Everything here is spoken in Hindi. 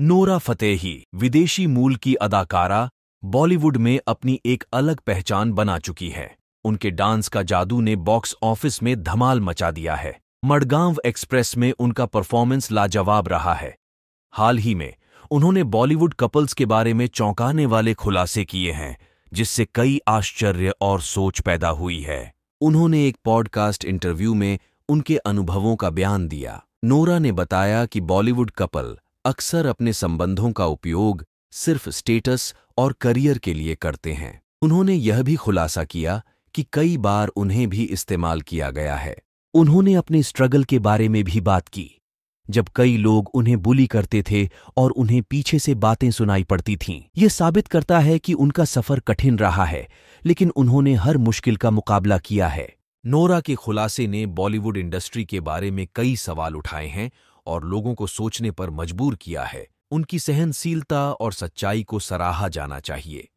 नोरा फतेही विदेशी मूल की अदाकारा बॉलीवुड में अपनी एक अलग पहचान बना चुकी है उनके डांस का जादू ने बॉक्स ऑफिस में धमाल मचा दिया है मडगांव एक्सप्रेस में उनका परफॉर्मेंस लाजवाब रहा है हाल ही में उन्होंने बॉलीवुड कपल्स के बारे में चौंकाने वाले खुलासे किए हैं जिससे कई आश्चर्य और सोच पैदा हुई है उन्होंने एक पॉडकास्ट इंटरव्यू में उनके अनुभवों का बयान दिया नोरा ने बताया कि बॉलीवुड कपल अक्सर अपने संबंधों का उपयोग सिर्फ स्टेटस और करियर के लिए करते हैं उन्होंने यह भी खुलासा किया कि कई बार उन्हें भी इस्तेमाल किया गया है उन्होंने अपने स्ट्रगल के बारे में भी बात की जब कई लोग उन्हें बुली करते थे और उन्हें पीछे से बातें सुनाई पड़ती थीं। यह साबित करता है कि उनका सफर कठिन रहा है लेकिन उन्होंने हर मुश्किल का मुकाबला किया है नोरा के खुलासे ने बॉलीवुड इंडस्ट्री के बारे में कई सवाल उठाए हैं और लोगों को सोचने पर मजबूर किया है उनकी सहनशीलता और सच्चाई को सराहा जाना चाहिए